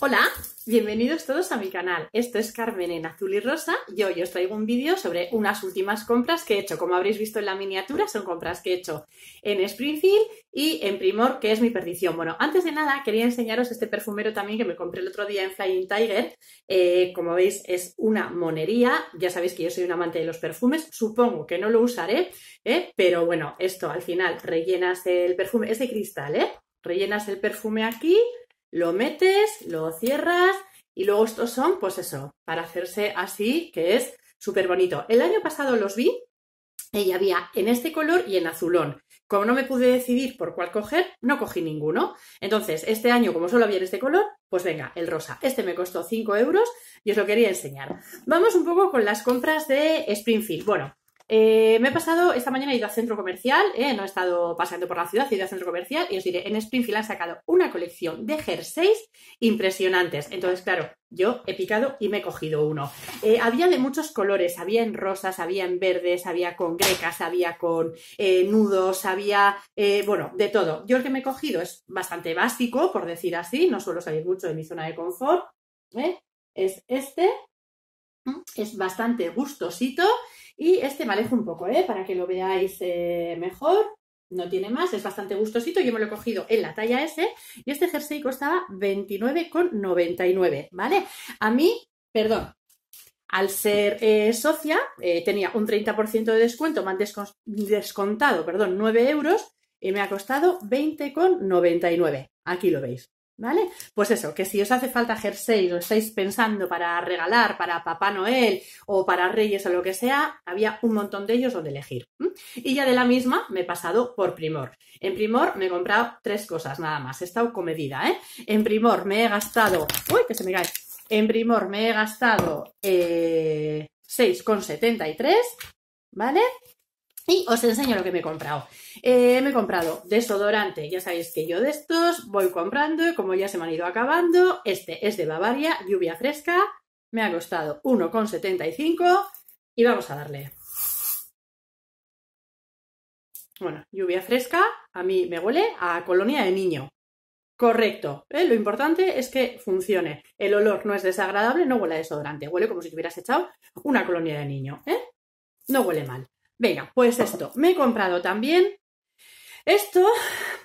Hola, bienvenidos todos a mi canal. Esto es Carmen en azul y rosa y hoy os traigo un vídeo sobre unas últimas compras que he hecho. Como habréis visto en la miniatura, son compras que he hecho en Springfield y en Primor, que es mi perdición. Bueno, antes de nada quería enseñaros este perfumero también que me compré el otro día en Flying Tiger. Eh, como veis es una monería, ya sabéis que yo soy un amante de los perfumes, supongo que no lo usaré, ¿eh? pero bueno, esto al final rellenas el perfume, es de cristal, ¿eh? Rellenas el perfume aquí lo metes, lo cierras y luego estos son, pues eso, para hacerse así, que es súper bonito. El año pasado los vi y había en este color y en azulón. Como no me pude decidir por cuál coger, no cogí ninguno. Entonces, este año, como solo había en este color, pues venga, el rosa. Este me costó 5 euros y os lo quería enseñar. Vamos un poco con las compras de Springfield. Bueno, eh, me he pasado, esta mañana he ido al centro comercial, ¿eh? no he estado pasando por la ciudad, he ido al centro comercial y os diré, en Springfield han sacado una colección de jerseys impresionantes. Entonces, claro, yo he picado y me he cogido uno. Eh, había de muchos colores, había en rosas, había en verdes, había con grecas, había con nudos, había, bueno, de todo. Yo el que me he cogido es bastante básico, por decir así, no suelo salir mucho de mi zona de confort. Es este, es bastante gustosito y este me alejo un poco, ¿eh? Para que lo veáis eh, mejor. No tiene más, es bastante gustosito. Yo me lo he cogido en la talla S y este jersey costaba 29,99, ¿vale? A mí, perdón, al ser eh, socia, eh, tenía un 30% de descuento, me han descontado, perdón, 9 euros y me ha costado 20,99. Aquí lo veis. ¿Vale? Pues eso, que si os hace falta jersey, o estáis pensando para regalar, para Papá Noel o para Reyes o lo que sea, había un montón de ellos donde elegir. Y ya de la misma me he pasado por Primor. En Primor me he comprado tres cosas nada más, he estado comedida, ¿eh? En Primor me he gastado... ¡Uy, que se me cae! En Primor me he gastado 6,73, eh, ¿vale? Y os enseño lo que me he comprado. Eh, me he comprado desodorante, ya sabéis que yo de estos voy comprando, como ya se me han ido acabando. Este es de Bavaria, lluvia fresca, me ha costado 1,75 y vamos a darle. Bueno, lluvia fresca, a mí me huele a colonia de niño. Correcto, ¿eh? lo importante es que funcione. El olor no es desagradable, no huele a desodorante, huele como si te hubieras echado una colonia de niño, ¿eh? No huele mal. Venga, pues esto. Me he comprado también esto,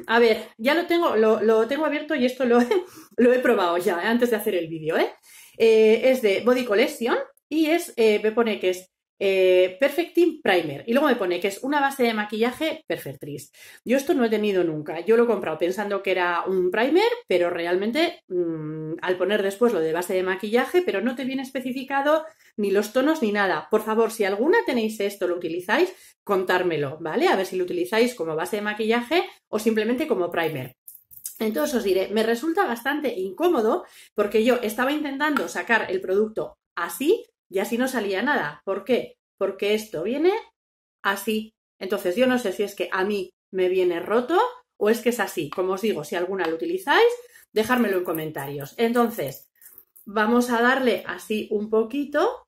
a ver, ya lo tengo, lo, tengo abierto y esto lo, he probado ya eh, antes de hacer el vídeo, eh. Eh, Es de Body Collection y es, me pone que es eh, Perfecting Primer. Y luego me pone que es una base de maquillaje Perfectrice. Yo esto no he tenido nunca. Yo lo he comprado pensando que era un primer, pero realmente mm, al poner después lo de base de maquillaje, pero no te viene especificado ni los tonos ni nada. Por favor, si alguna tenéis esto, lo utilizáis, contármelo, ¿vale? A ver si lo utilizáis como base de maquillaje o simplemente como primer. Entonces os diré, me resulta bastante incómodo porque yo estaba intentando sacar el producto así y así no salía nada. ¿Por qué? Porque esto viene así. Entonces yo no sé si es que a mí me viene roto o es que es así. Como os digo, si alguna lo utilizáis, dejármelo en comentarios. Entonces, vamos a darle así un poquito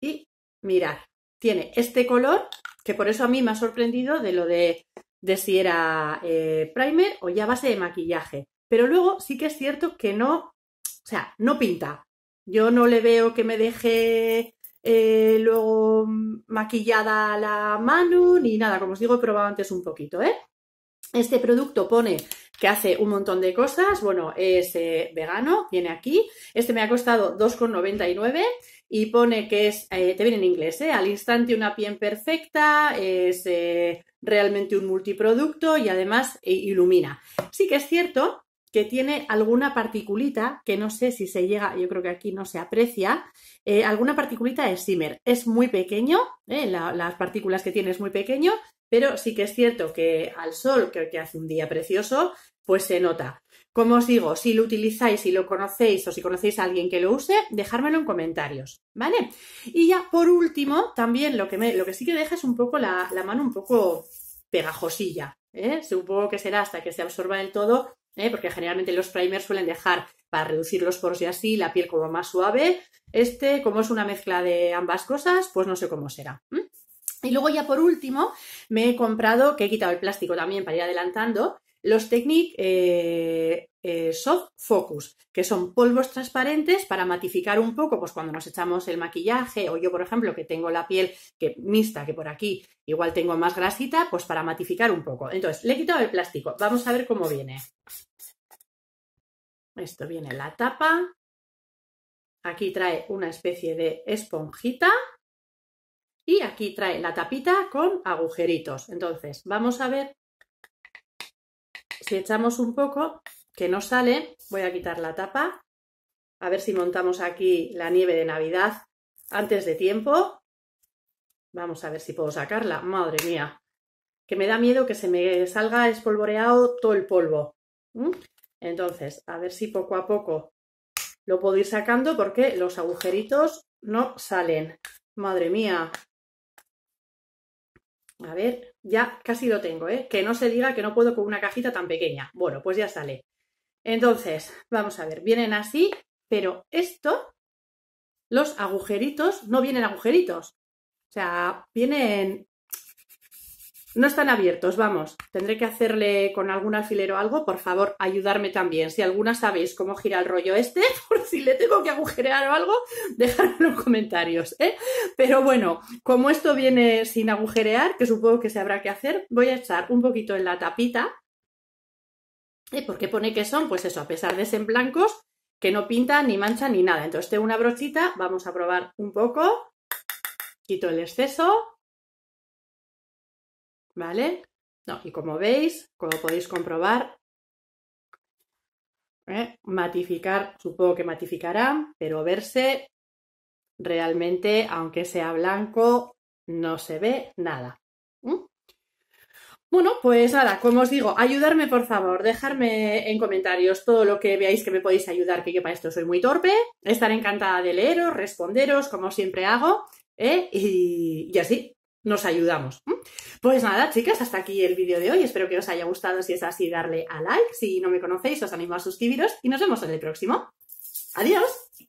y mirad, tiene este color que por eso a mí me ha sorprendido de lo de, de si era eh, primer o ya base de maquillaje. Pero luego sí que es cierto que no, o sea, no pinta. Yo no le veo que me deje eh, luego maquillada la mano ni nada. Como os digo, he probado antes un poquito, ¿eh? Este producto pone que hace un montón de cosas. Bueno, es eh, vegano, viene aquí. Este me ha costado 2,99 y pone que es, eh, te viene en inglés, al instante una piel perfecta, es realmente un multiproducto y además ilumina. Sí que es cierto que tiene alguna particulita, que no sé si se llega, yo creo que aquí no se aprecia, eh, alguna particulita de Simmer. Es muy pequeño, eh, las partículas que tiene es muy pequeño, pero sí que es cierto que al sol, que, hace un día precioso, pues se nota. Como os digo, si lo utilizáis, si lo conocéis o si conocéis a alguien que lo use, dejármelo en comentarios, ¿vale? Y ya por último, también lo que, lo que sí que deja es un poco la, la mano un poco pegajosilla, ¿eh? supongo que será hasta que se absorba del todo ¿eh? porque generalmente los primers suelen dejar para reducir los poros y así la piel como más suave. Este, como es una mezcla de ambas cosas, pues no sé cómo será. Y luego ya por último, me he comprado, que he quitado el plástico también para ir adelantando, los Technic eh, eh, soft focus, que son polvos transparentes para matificar un poco, pues cuando nos echamos el maquillaje, o yo, por ejemplo, que tengo la piel que mixta, que por aquí igual tengo más grasita, pues para matificar un poco. Entonces, le he quitado el plástico. Vamos a ver cómo viene. Esto viene la tapa. Aquí trae una especie de esponjita. Y aquí trae la tapita con agujeritos. Entonces, vamos a ver si echamos un poco, que no sale. Voy a quitar la tapa. A ver si montamos aquí la nieve de Navidad antes de tiempo. Vamos a ver si puedo sacarla. Madre mía. Que me da miedo que se me salga espolvoreado todo el polvo. ¿Mm? Entonces, a ver si poco a poco lo puedo ir sacando porque los agujeritos no salen. Madre mía. A ver, ya casi lo tengo, ¿eh? Que no se diga que no puedo con una cajita tan pequeña. Bueno, pues ya sale. Entonces, vamos a ver, vienen así, pero esto, los agujeritos, no vienen agujeritos. O sea, vienen... No están abiertos, vamos. Tendré que hacerle con algún alfiler o algo. Por favor, ayudarme también. Si alguna sabéis cómo gira el rollo este, por si le tengo que agujerear o algo, dejadme en los comentarios. ¿eh? Pero bueno, como esto viene sin agujerear, que supongo que se habrá que hacer, voy a echar un poquito en la tapita ¿Y por qué pone que son? Pues eso, a pesar de ser blancos, que no pinta ni mancha ni nada. Entonces tengo una brochita, vamos a probar un poco. Quito el exceso. ¿Vale? No, y como veis, como podéis comprobar, eh, matificar, supongo que matificará, pero verse realmente, aunque sea blanco, no se ve nada. Bueno, pues nada, como os digo, ayudarme por favor, dejarme en comentarios todo lo que veáis que me podéis ayudar, que yo para esto soy muy torpe. Estaré encantada de leeros, responderos, como siempre hago, ¿eh? y, y, así nos ayudamos. Pues nada, chicas, hasta aquí el vídeo de hoy. Espero que os haya gustado. Si es así, darle a like. Si no me conocéis, os animo a suscribiros y nos vemos en el próximo. Adiós.